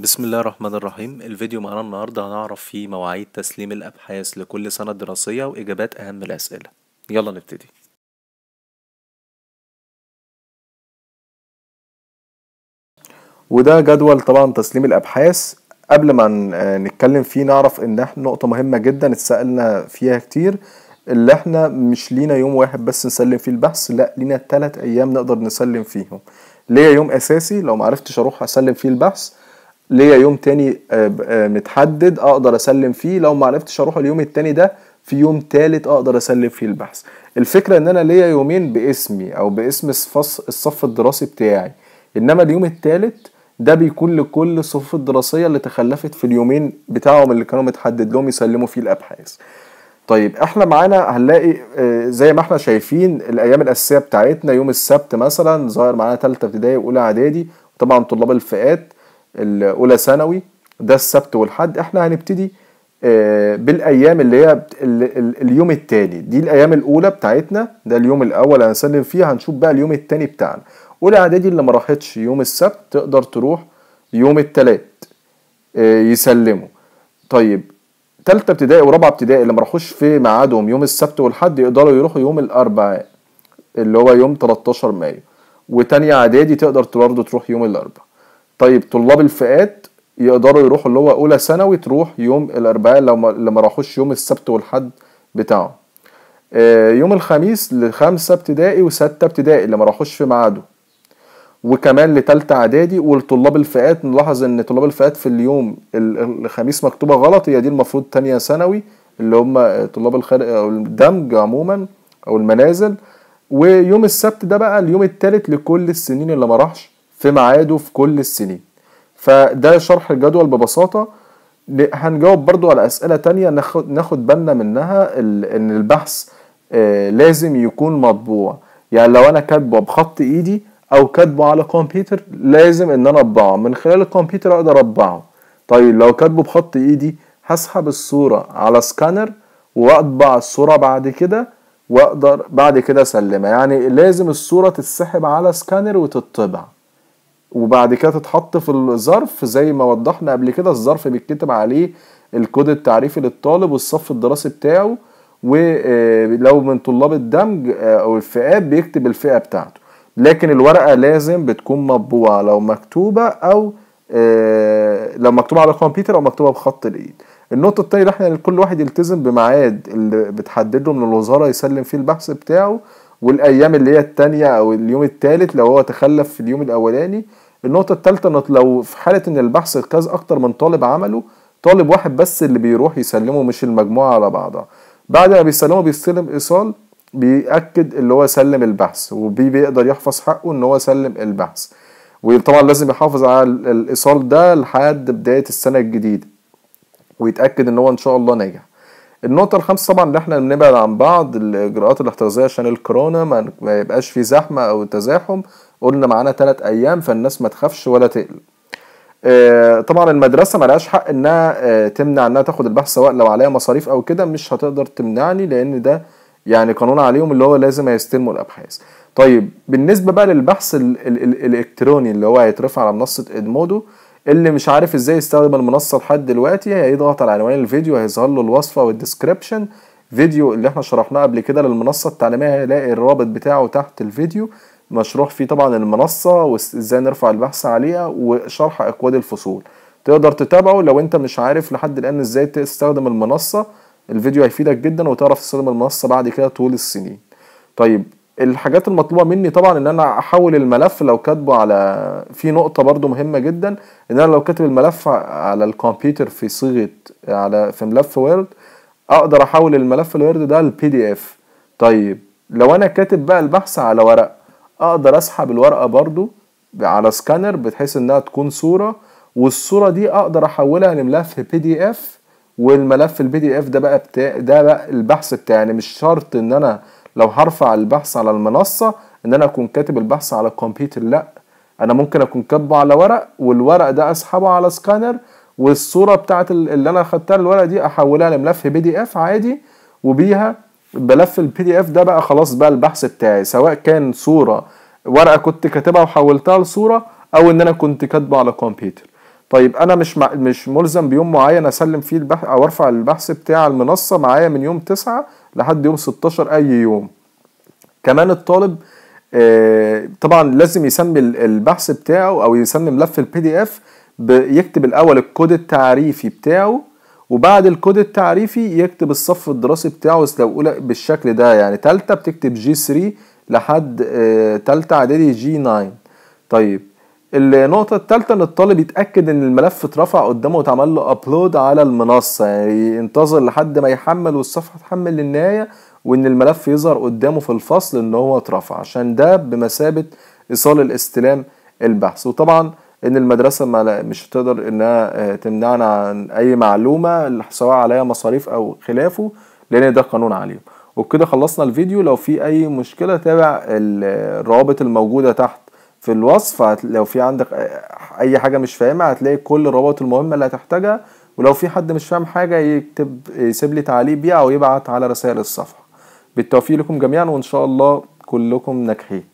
بسم الله الرحمن الرحيم الفيديو معانا النهاردة هنعرف فيه مواعيد تسليم الأبحاث لكل سنة دراسية وإجابات أهم الأسئلة يلا نبتدي وده جدول طبعا تسليم الأبحاث قبل ما آه، نتكلم فيه نعرف ان احنا نقطة مهمة جدا اتسألنا فيها كتير اللي احنا مش لينا يوم واحد بس نسلم فيه البحث لا لينا تلات ايام نقدر نسلم فيهم ليا يوم اساسي لو معرفتش اروح اسلم فيه البحث ليا يوم تاني آه، آه، متحدد اقدر اسلم فيه لو ما عرفتش اروح اليوم التاني ده في يوم تالت اقدر اسلم فيه البحث الفكره ان انا ليا يومين باسمي او باسم الصف الدراسي بتاعي انما اليوم التالت ده بيكون لكل الصفوف الدراسيه اللي تخلفت في اليومين بتاعهم اللي كانوا متحدد لهم يسلموا فيه الابحاث طيب احنا معانا هنلاقي آه، زي ما احنا شايفين الايام الاساسيه بتاعتنا يوم السبت مثلا ظاهر معانا ثالثه ابتدائي واولى اعدادي طبعا طلاب الفئات الاولى ثانوي ده السبت والحد احنا هنبتدي آه، بالايام اللي هي اليوم التالي دي الايام الاولى بتاعتنا ده اليوم الاول هنسلم فيه هنشوف بقى اليوم التاني بتاعنا اولى اعدادي اللي ما راحتش يوم السبت تقدر تروح يوم التلات آه، يسلموا طيب تالتة ابتدائي ورابعة ابتدائي اللي ما راحوش في ميعادهم يوم السبت والحد يقدروا يروحوا يوم الاربعاء اللي هو يوم 13 مايو وتانية اعدادي تقدر برضه تروح يوم الاربعاء طيب طلاب الفئات يقدروا يروحوا اللي هو اولى ثانوي تروح يوم الاربعاء لو ما اللي راحوش يوم السبت والحد بتاعه آه، يوم الخميس لخمسة ابتدائي وستة ابتدائي اللي ما راحوش في ميعاده وكمان لتالتة اعدادي ولطلاب الفئات نلاحظ ان طلاب الفئات في اليوم الخميس مكتوبة غلط هي دي المفروض تانية ثانوي اللي هم طلاب الخارج او الدمج عموما او المنازل ويوم السبت ده بقى اليوم التالت لكل السنين اللي ما راحش في ميعاده في كل السنين فده شرح الجدول ببساطة هنجاوب برضو على أسئلة تانية ناخد, ناخد بالنا منها إن البحث آه، لازم يكون مطبوع يعني لو أنا كاتبه بخط إيدي أو كاتبه على كمبيوتر لازم إن أنا أطبعه من خلال الكمبيوتر أقدر أطبعه طيب لو كاتبه بخط إيدي هسحب الصورة على سكانر وأطبع الصورة بعد كده وأقدر بعد كده أسلمها يعني لازم الصورة تتسحب على سكانر وتطبع وبعد كده تتحط في الظرف زي ما وضحنا قبل كده الظرف بيتكتب عليه الكود التعريفي للطالب والصف الدراسي بتاعه ولو آه، من طلاب الدمج آه، او الفئات بيكتب الفئه بتاعته لكن الورقه لازم بتكون مطبوعه لو مكتوبه او آه، لو مكتوبه على الكمبيوتر او مكتوبه بخط الايد النقطه الثانيه احنا كل واحد يلتزم بميعاد اللي بتحدده من الوزاره يسلم فيه البحث بتاعه والايام اللي هي الثانيه او اليوم الثالث لو هو تخلف في اليوم الاولاني النقطه الثالثه لو في حاله ان البحث اجتاز اكتر من طالب عمله طالب واحد بس اللي بيروح يسلمه مش المجموعه على بعضها بعد ما بيسلمه بيستلم ايصال بيأكد اللي هو سلم البحث وبي بيقدر يحفظ حقه ان هو سلم البحث وطبعا لازم يحافظ على الايصال ده لحد بدايه السنه الجديده ويتاكد ان هو ان شاء الله ناجح النقطة الخامسة طبعا اللي احنا بنبعد عن بعض الإجراءات الاحترازية عشان الكورونا ما يبقاش في زحمة أو تزاحم قلنا معانا تلات أيام فالناس ما تخافش ولا تقلق آه، طبعا المدرسه ملهاش حق انها آه، تمنع انها تاخد البحث سواء لو عليها مصاريف او كده مش هتقدر تمنعني لان ده يعني قانون عليهم اللي هو لازم هيستلموا الابحاث طيب بالنسبه بقى للبحث ال ال الالكتروني اللي هو هيترفع على منصه ادمودو اللي مش عارف ازاي يستخدم المنصه لحد دلوقتي هيضغط ايه على عنوان الفيديو هيظهر له الوصفه والديسكربشن فيديو اللي احنا شرحناه قبل كده للمنصه التعليميه هيلاقي الرابط بتاعه تحت الفيديو مشروح فيه طبعا المنصه وازاي نرفع البحث عليها وشرح اكواد الفصول تقدر تتابعه لو انت مش عارف لحد الان ازاي تستخدم المنصه الفيديو هيفيدك جدا وتعرف تستخدم المنصه بعد كده طول السنين طيب الحاجات المطلوبه مني طبعا ان انا احول الملف لو كاتبه على في نقطه برضو مهمه جدا ان انا لو كاتب الملف على الكمبيوتر في صيغه على في ملف وورد اقدر احول الملف الوورد ده لبي دي اف طيب لو انا كاتب بقى البحث على ورق اقدر اسحب الورقه برضو على سكانر بحيث انها تكون صوره والصوره دي اقدر احولها لملف بي دي اف والملف البي دي اف ده بقى بتاع ده بقى البحث بتاعي يعني مش شرط ان انا لو هرفع البحث على المنصة ان انا اكون كاتب البحث على الكمبيوتر لا انا ممكن اكون كاتبه على ورق والورق ده اسحبه على سكانر والصورة بتاعت اللي انا خدتها الورق دي احولها لملف بي دي اف عادي وبيها بلف البي دي اف ده بقى خلاص بقى البحث بتاعي سواء كان صورة ورقة كنت كاتبها وحولتها لصورة او ان انا كنت كاتبه على كمبيوتر طيب انا مش مع مش ملزم بيوم معين اسلم فيه البحث او ارفع البحث بتاع المنصه معايا من يوم 9 لحد يوم 16 اي يوم كمان الطالب آه، طبعا لازم يسمي البحث بتاعه او يسمي ملف البي دي اف يكتب الاول الكود التعريفي بتاعه وبعد الكود التعريفي يكتب الصف الدراسي بتاعه لو بالشكل ده يعني تالتة بتكتب جي 3 لحد آه، تالتة اعدادي جي 9 طيب النقطة الثالثة ان الطالب يتأكد ان الملف اترفع قدامه واتعمل له ابلود على المنصة يعني ينتظر لحد ما يحمل والصفحة تحمل للنهاية وان الملف يظهر قدامه في الفصل ان هو اترفع عشان ده بمثابة ايصال الاستلام البحث وطبعا ان المدرسة مش هتقدر انها آه، تمنعنا عن اي معلومة سواء عليها مصاريف او خلافه لان ده قانون عليهم وبكده خلصنا الفيديو لو في اي مشكلة تابع الروابط الموجودة تحت في الوصف لو في عندك اي حاجه مش فاهمها هتلاقي كل الروابط المهمه اللي هتحتاجها ولو في حد مش فاهم حاجه يكتب يسيب لي تعليق بيها او يبعت على رسائل الصفحه بالتوفيق لكم جميعا وان شاء الله كلكم ناجحين